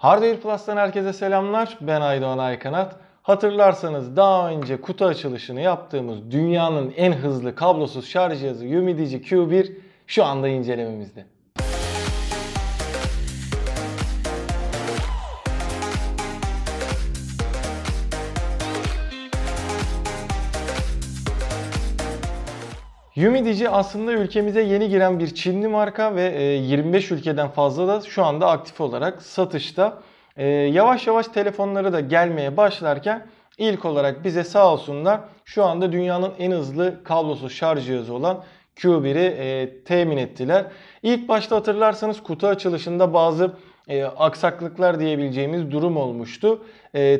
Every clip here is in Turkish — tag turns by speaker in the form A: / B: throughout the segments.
A: Hardware Plus'tan herkese selamlar. Ben Aydoğan Aykanat. Hatırlarsanız daha önce kutu açılışını yaptığımız dünyanın en hızlı kablosuz şarj cihazı Umidici Q1 şu anda incelememizde. Yumidici aslında ülkemize yeni giren bir Çinli marka ve 25 e, ülkeden fazla da şu anda aktif olarak satışta. E, yavaş yavaş telefonları da gelmeye başlarken ilk olarak bize sağ olsunlar şu anda dünyanın en hızlı kablosuz şarj cihazı olan Q1'i e, temin ettiler. İlk başta hatırlarsanız kutu açılışında bazı aksaklıklar diyebileceğimiz durum olmuştu.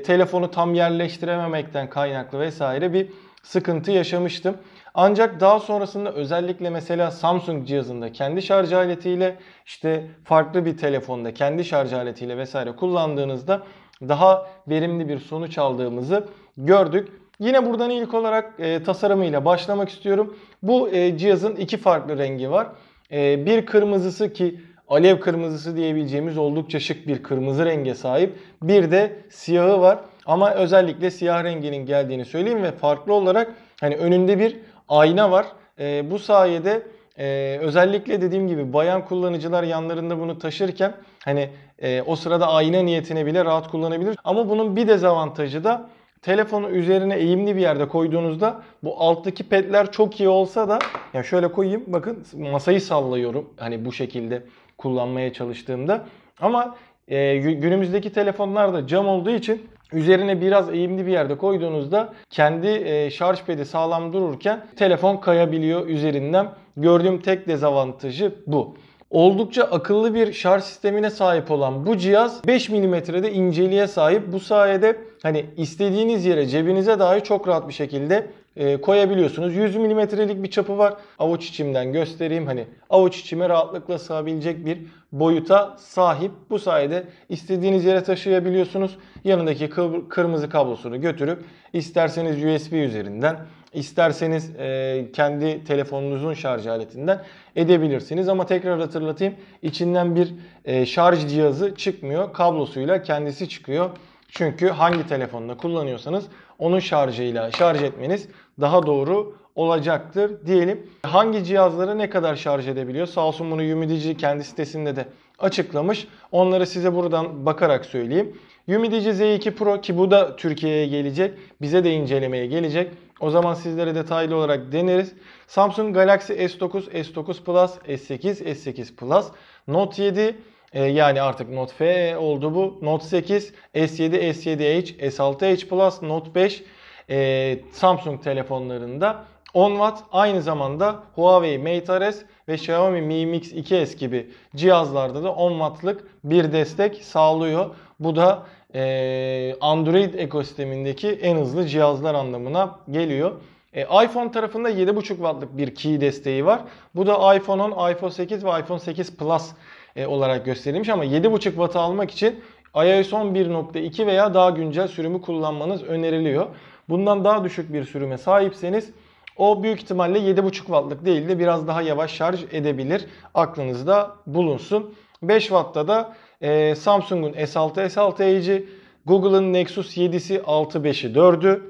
A: telefonu tam yerleştirememekten kaynaklı vesaire bir sıkıntı yaşamıştım. Ancak daha sonrasında özellikle mesela Samsung cihazında kendi şarj aletiyle işte farklı bir telefonda kendi şarj aletiyle vesaire kullandığınızda daha verimli bir sonuç aldığımızı gördük. Yine buradan ilk olarak e, tasarımıyla başlamak istiyorum. Bu e, cihazın iki farklı rengi var. E, bir kırmızısı ki alev kırmızısı diyebileceğimiz oldukça şık bir kırmızı renge sahip. Bir de siyahı var ama özellikle siyah renginin geldiğini söyleyeyim ve farklı olarak hani önünde bir ayna var. E, bu sayede ee, özellikle dediğim gibi bayan kullanıcılar yanlarında bunu taşırken hani e, o sırada ayna niyetine bile rahat kullanabilir. Ama bunun bir dezavantajı da telefonu üzerine eğimli bir yerde koyduğunuzda bu alttaki pedler çok iyi olsa da ya şöyle koyayım bakın masayı sallıyorum hani bu şekilde kullanmaya çalıştığımda ama e, günümüzdeki telefonlar da cam olduğu için Üzerine biraz eğimli bir yerde koyduğunuzda kendi e, şarj pedi sağlam dururken telefon kayabiliyor üzerinden. Gördüğüm tek dezavantajı bu. Oldukça akıllı bir şarj sistemine sahip olan bu cihaz 5 milimetrede inceliğe sahip. Bu sayede hani istediğiniz yere cebinize dahi çok rahat bir şekilde e, koyabiliyorsunuz. 100 milimetrelik bir çapı var. Avuç içimden göstereyim. Hani avuç içime rahatlıkla sığabilecek bir boyuta sahip. Bu sayede istediğiniz yere taşıyabiliyorsunuz. Yanındaki kırmızı kablosunu götürüp isterseniz USB üzerinden isterseniz e, kendi telefonunuzun şarj aletinden edebilirsiniz. Ama tekrar hatırlatayım içinden bir e, şarj cihazı çıkmıyor. Kablosuyla kendisi çıkıyor. Çünkü hangi telefonda kullanıyorsanız onun şarjıyla şarj etmeniz daha doğru olacaktır diyelim. Hangi cihazları ne kadar şarj edebiliyor? Samsung bunu Yumidici kendi sitesinde de açıklamış. Onları size buradan bakarak söyleyeyim. Yumidici Z2 Pro ki bu da Türkiye'ye gelecek. Bize de incelemeye gelecek. O zaman sizlere detaylı olarak deneriz. Samsung Galaxy S9, S9 Plus, S8, S8 Plus, Note 7, e, yani artık Note F oldu bu. Note 8, S7, S7H, S6H Plus, Note 5 e, Samsung telefonlarında 10 Watt aynı zamanda Huawei Mate RS ve Xiaomi Mi Mix 2S gibi cihazlarda da 10 Watt'lık bir destek sağlıyor. Bu da e, Android ekosistemindeki en hızlı cihazlar anlamına geliyor. E, iPhone tarafında 7.5 Watt'lık bir key desteği var. Bu da iPhone 10, iPhone 8 ve iPhone 8 Plus e, olarak gösterilmiş ama 7.5 Watt'ı almak için iOS 11.2 veya daha güncel sürümü kullanmanız öneriliyor. Bundan daha düşük bir sürüme sahipseniz o büyük ihtimalle 7.5 wattlık değil de biraz daha yavaş şarj edebilir. Aklınızda bulunsun. 5 wattta da e, Samsung'un S6 S6 Edge'i, Google'ın Nexus 7'si 6 5'i 4'ü,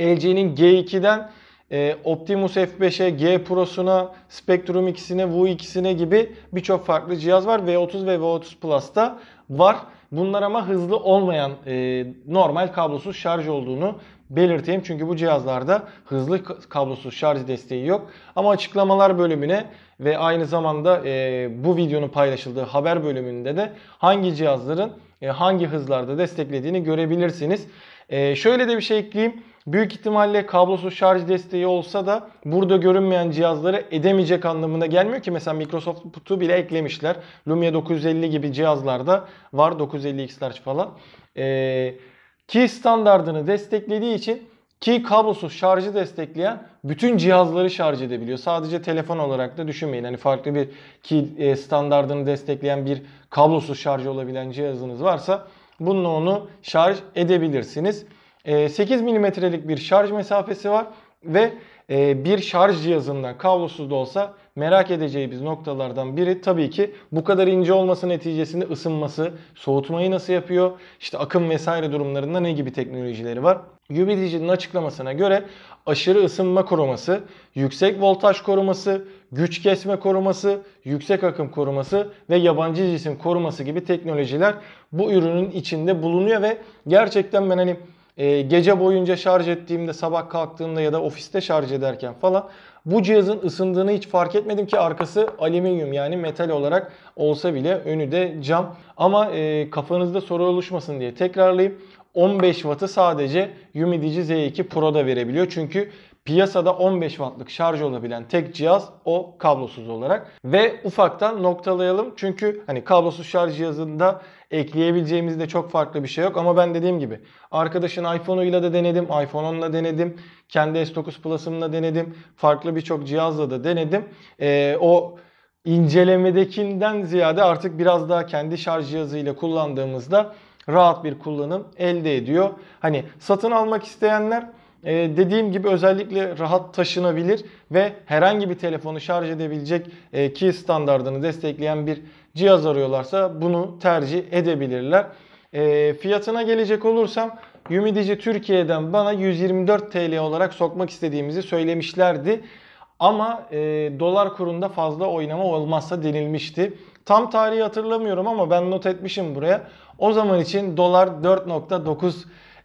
A: LG'nin G2'den e, Optimus F5'e, G Pro'suna, Spectrum ikisine, Wu X'ine gibi birçok farklı cihaz var. V30 ve V30 Plus'ta var. Bunlar ama hızlı olmayan e, normal kablosuz şarj olduğunu belirteyim. Çünkü bu cihazlarda hızlı kablosuz şarj desteği yok. Ama açıklamalar bölümüne ve aynı zamanda e, bu videonun paylaşıldığı haber bölümünde de hangi cihazların e, hangi hızlarda desteklediğini görebilirsiniz. E, şöyle de bir şey ekleyeyim. Büyük ihtimalle kablosuz şarj desteği olsa da burada görünmeyen cihazları edemeyecek anlamına gelmiyor ki. Mesela Microsoft Put'u bile eklemişler. Lumia 950 gibi cihazlarda var 950X falan. Ee, ki standardını desteklediği için ki kablosuz şarjı destekleyen bütün cihazları şarj edebiliyor. Sadece telefon olarak da düşünmeyin. Hani farklı bir ki e, standardını destekleyen bir kablosuz şarj olabilen cihazınız varsa bununla onu şarj edebilirsiniz. 8 ee, milimetrelik bir şarj mesafesi var ve e, bir şarj cihazından kablosuz da olsa merak edeceğimiz noktalardan biri tabii ki bu kadar ince olması neticesinde ısınması, soğutmayı nasıl yapıyor, işte akım vesaire durumlarında ne gibi teknolojileri var. UBDG'nin açıklamasına göre aşırı ısınma koruması, yüksek voltaj koruması, güç kesme koruması, yüksek akım koruması ve yabancı cisim koruması gibi teknolojiler bu ürünün içinde bulunuyor ve gerçekten ben hani e, gece boyunca şarj ettiğimde, sabah kalktığımda ya da ofiste şarj ederken falan bu cihazın ısındığını hiç fark etmedim ki arkası alüminyum yani metal olarak olsa bile önü de cam. Ama e, kafanızda soru oluşmasın diye tekrarlayayım. 15 Watt'ı sadece Humidici Z2 Pro'da verebiliyor. Çünkü piyasada 15 wattlık şarj olabilen tek cihaz o kablosuz olarak. Ve ufaktan noktalayalım çünkü hani kablosuz şarj cihazında ekleyebileceğimiz de çok farklı bir şey yok. Ama ben dediğim gibi arkadaşın iPhone'uyla da denedim, iPhone 10'la denedim, kendi S9 Plus'ımla denedim, farklı birçok cihazla da denedim. Ee, o incelemedekinden ziyade artık biraz daha kendi şarj cihazıyla kullandığımızda rahat bir kullanım elde ediyor. Hani satın almak isteyenler e, dediğim gibi özellikle rahat taşınabilir ve herhangi bir telefonu şarj edebilecek e, ki standardını destekleyen bir cihaz arıyorlarsa bunu tercih edebilirler. E, fiyatına gelecek olursam Humidici Türkiye'den bana 124 TL olarak sokmak istediğimizi söylemişlerdi. Ama e, dolar kurunda fazla oynama olmazsa denilmişti. Tam tarihi hatırlamıyorum ama ben not etmişim buraya. O zaman için dolar 4.9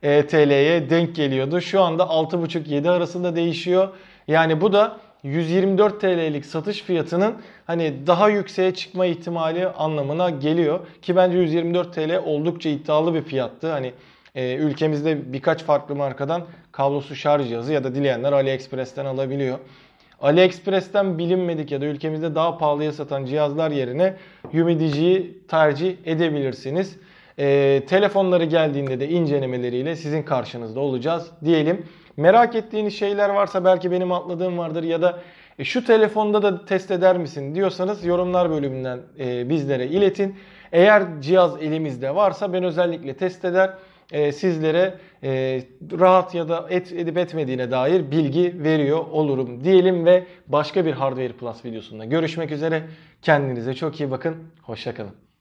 A: e TL'ye denk geliyordu. Şu anda 6,5-7 arasında değişiyor. Yani bu da 124 TL'lik satış fiyatının hani daha yükseğe çıkma ihtimali anlamına geliyor. Ki bence 124 TL oldukça iddialı bir fiyattı. Hani e, ülkemizde birkaç farklı markadan kablosuz şarj cihazı ya da dileyenler AliExpress'ten alabiliyor. AliExpress'ten bilinmedik ya da ülkemizde daha pahalıya satan cihazlar yerine Humidici'yi tercih edebilirsiniz. E, telefonları geldiğinde de incelemeleriyle sizin karşınızda olacağız diyelim. Merak ettiğiniz şeyler varsa belki benim atladığım vardır ya da e, şu telefonda da test eder misin diyorsanız yorumlar bölümünden e, bizlere iletin. Eğer cihaz elimizde varsa ben özellikle test eder e, sizlere e, rahat ya da et, edip etmediğine dair bilgi veriyor olurum diyelim ve başka bir Hardware Plus videosunda görüşmek üzere. Kendinize çok iyi bakın. Hoşçakalın.